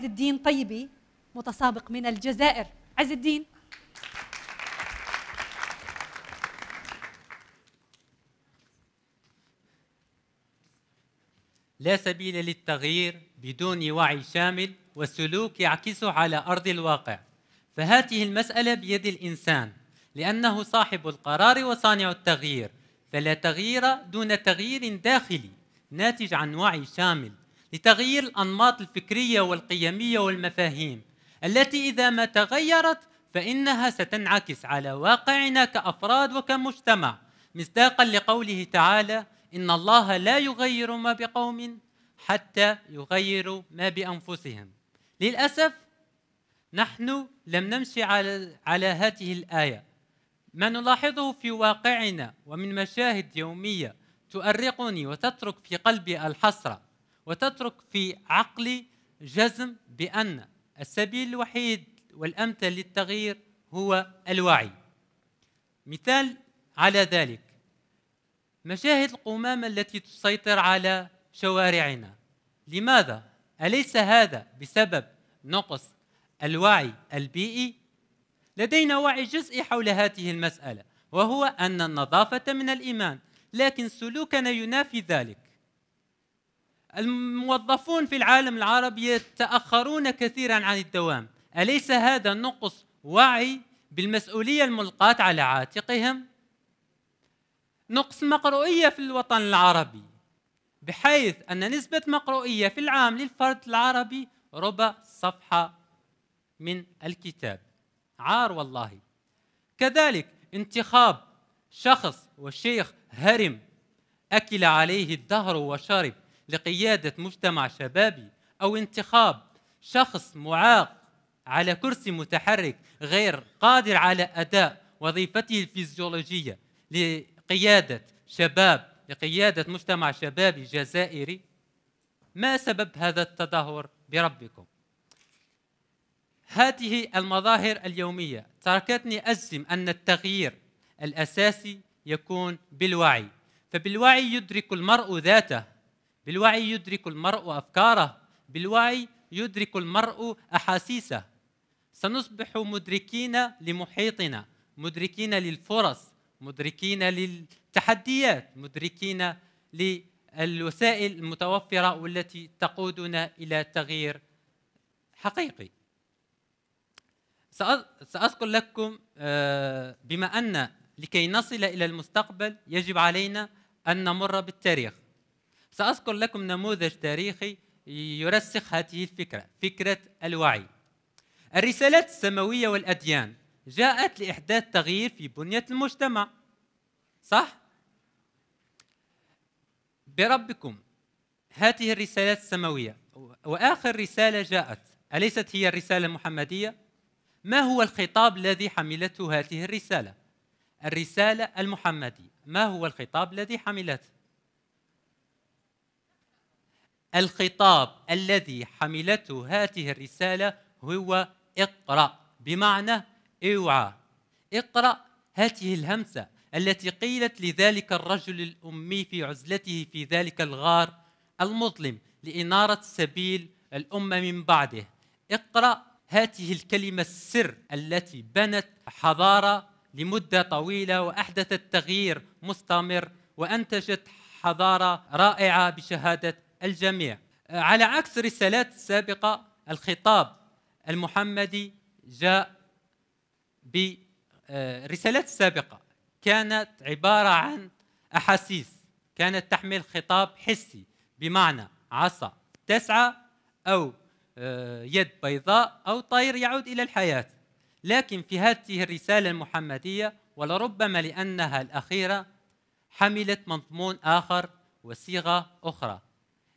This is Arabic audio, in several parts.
عز الدين طيبي متسابق من الجزائر عز الدين لا سبيل للتغيير بدون وعي شامل وسلوك يعكسه على ارض الواقع فهذه المساله بيد الانسان لانه صاحب القرار وصانع التغيير فلا تغيير دون تغيير داخلي ناتج عن وعي شامل لتغيير الأنماط الفكرية والقيمية والمفاهيم التي إذا ما تغيرت فإنها ستنعكس على واقعنا كأفراد وكمجتمع مصداقا لقوله تعالى إن الله لا يغير ما بقوم حتى يغيروا ما بأنفسهم للأسف نحن لم نمشي على, على هذه الآية ما نلاحظه في واقعنا ومن مشاهد يومية تؤرقني وتترك في قلبي الحسرة وتترك في عقلي جزم بأن السبيل الوحيد والأمثل للتغيير هو الوعي مثال على ذلك مشاهد القمامة التي تسيطر على شوارعنا لماذا؟ أليس هذا بسبب نقص الوعي البيئي؟ لدينا وعي جزئي حول هذه المسألة وهو أن النظافة من الإيمان لكن سلوكنا ينافي ذلك الموظفون في العالم العربي يتأخرون كثيرا عن الدوام أليس هذا نقص وعي بالمسؤولية الملقاة على عاتقهم؟ نقص مقروئية في الوطن العربي بحيث أن نسبة مقروئية في العام للفرد العربي ربع صفحة من الكتاب عار والله كذلك انتخاب شخص وشيخ هرم أكل عليه الدهر وشرب لقيادة مجتمع شبابي أو انتخاب شخص معاق على كرسي متحرك غير قادر على أداء وظيفته الفيزيولوجية لقيادة شباب لقيادة مجتمع شبابي جزائري ما سبب هذا التدهور بربكم؟ هذه المظاهر اليومية تركتني أجزم أن التغيير الأساسي يكون بالوعي فبالوعي يدرك المرء ذاته بالوعي يدرك المرء افكاره بالوعي يدرك المرء احاسيسه سنصبح مدركين لمحيطنا مدركين للفرص مدركين للتحديات مدركين للوسائل المتوفره والتي تقودنا الى تغيير حقيقي ساذكر لكم آه، بما ان لكي نصل الى المستقبل يجب علينا ان نمر بالتاريخ سأذكر لكم نموذج تاريخي يرسخ هذه الفكرة فكرة الوعي الرسالات السماوية والأديان جاءت لإحداث تغيير في بنية المجتمع صح؟ بربكم هذه الرسالات السماوية وآخر رسالة جاءت أليست هي الرسالة المحمدية؟ ما هو الخطاب الذي حملته هذه الرسالة؟ الرسالة المحمدية ما هو الخطاب الذي حملته؟ الخطاب الذي حملته هذه الرسالة هو اقرأ بمعنى اوعى اقرأ هذه الهمسة التي قيلت لذلك الرجل الأمي في عزلته في ذلك الغار المظلم لإنارة سبيل الأمة من بعده اقرأ هذه الكلمة السر التي بنت حضارة لمدة طويلة وأحدثت تغيير مستمر وأنتجت حضارة رائعة بشهادة الجميع آه، على عكس رسالات السابقة الخطاب المحمدي جاء برسالات آه، السابقة كانت عبارة عن أحاسيس كانت تحمل خطاب حسي بمعنى عصا تسعى أو آه، يد بيضاء أو طير يعود إلى الحياة لكن في هذه الرسالة المحمدية ولربما لأنها الأخيرة حملت مضمون آخر وصيغة أخرى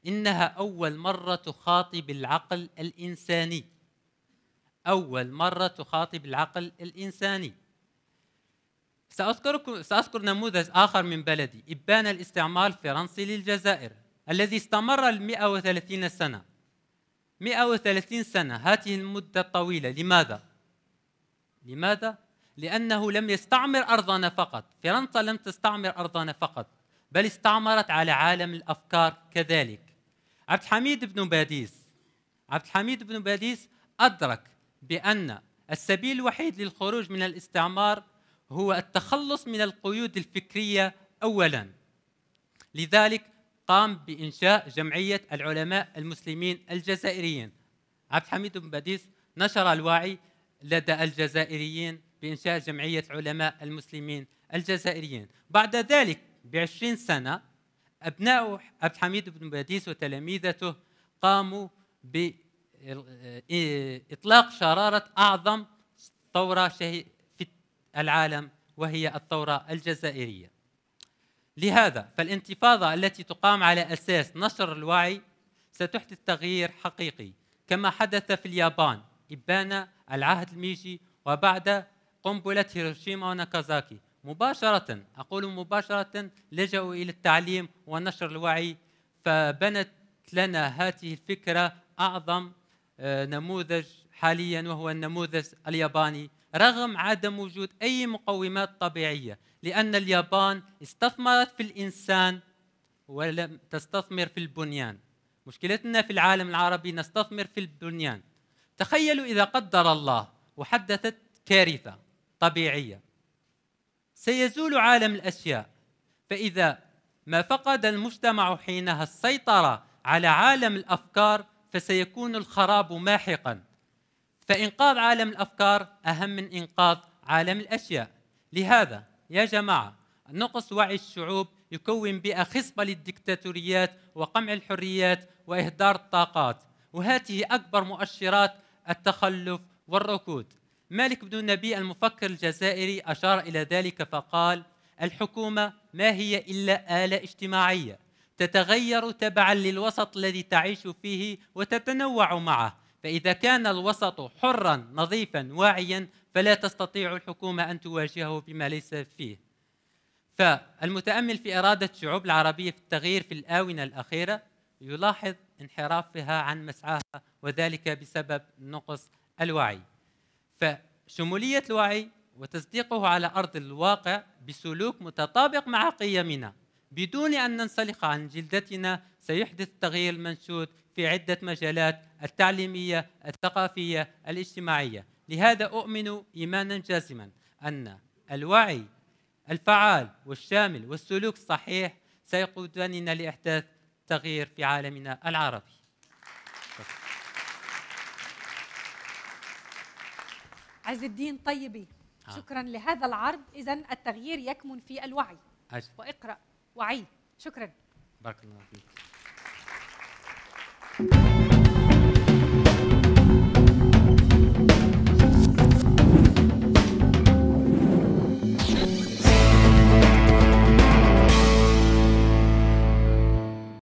إنها أول مرة تخاطب العقل الإنساني أول مرة تخاطب العقل الإنساني ساذكركم سأذكر نموذج آخر من بلدي إبان الاستعمار الفرنسي للجزائر الذي استمر 130 سنة 130 سنة هذه المدة الطويلة لماذا؟ لماذا؟ لأنه لم يستعمر أرضنا فقط فرنسا لم تستعمر أرضنا فقط بل استعمرت على عالم الأفكار كذلك عبد الحميد بن باديس عبد الحميد بن باديس أدرك بأن السبيل الوحيد للخروج من الاستعمار هو التخلص من القيود الفكرية أولا لذلك قام بإنشاء جمعية العلماء المسلمين الجزائريين عبد الحميد بن باديس نشر الوعي لدى الجزائريين بإنشاء جمعية علماء المسلمين الجزائريين بعد ذلك بعشرين سنة أبناء عبد الحميد بن باديس وتلاميذته قاموا بإطلاق شرارة أعظم ثورة في العالم وهي الثورة الجزائرية لهذا فالانتفاضة التي تقام على أساس نشر الوعي ستحدث تغيير حقيقي كما حدث في اليابان إبان العهد الميجي وبعد قنبلة هيروشيما وناكازاكي مباشرة أقول مباشرة لجأوا إلى التعليم ونشر الوعي فبنت لنا هذه الفكرة أعظم آه، نموذج حاليا وهو النموذج الياباني رغم عدم وجود أي مقومات طبيعية لأن اليابان استثمرت في الإنسان ولم تستثمر في البنيان مشكلتنا في العالم العربي نستثمر في البنيان تخيلوا إذا قدر الله وحدثت كارثة طبيعية سيزول عالم الاشياء فاذا ما فقد المجتمع حينها السيطره على عالم الافكار فسيكون الخراب ماحقا فانقاذ عالم الافكار اهم من انقاذ عالم الاشياء لهذا يا جماعه نقص وعي الشعوب يكون بيئه خصبه للديكتاتوريات وقمع الحريات واهدار الطاقات وهذه اكبر مؤشرات التخلف والركود مالك بن النبي المفكر الجزائري أشار إلى ذلك فقال الحكومة ما هي إلا آلة اجتماعية تتغير تبعا للوسط الذي تعيش فيه وتتنوع معه فإذا كان الوسط حرا نظيفا واعيا فلا تستطيع الحكومة أن تواجهه بما ليس فيه فالمتأمل في إرادة الشعوب العربية في التغيير في الآونة الأخيرة يلاحظ انحرافها عن مسعاها وذلك بسبب نقص الوعي فشمولية الوعي وتصديقه على أرض الواقع بسلوك متطابق مع قيمنا بدون أن ننسلخ عن جلدتنا سيحدث التغيير المنشود في عدة مجالات التعليمية الثقافية الاجتماعية لهذا أؤمن إيمانا جازما أن الوعي الفعال والشامل والسلوك الصحيح سيقودنا لإحداث تغيير في عالمنا العربي عز الدين طيبي آه. شكرا لهذا العرض إذا التغيير يكمن في الوعي أجل. واقرأ وعي شكرا بارك الله فيك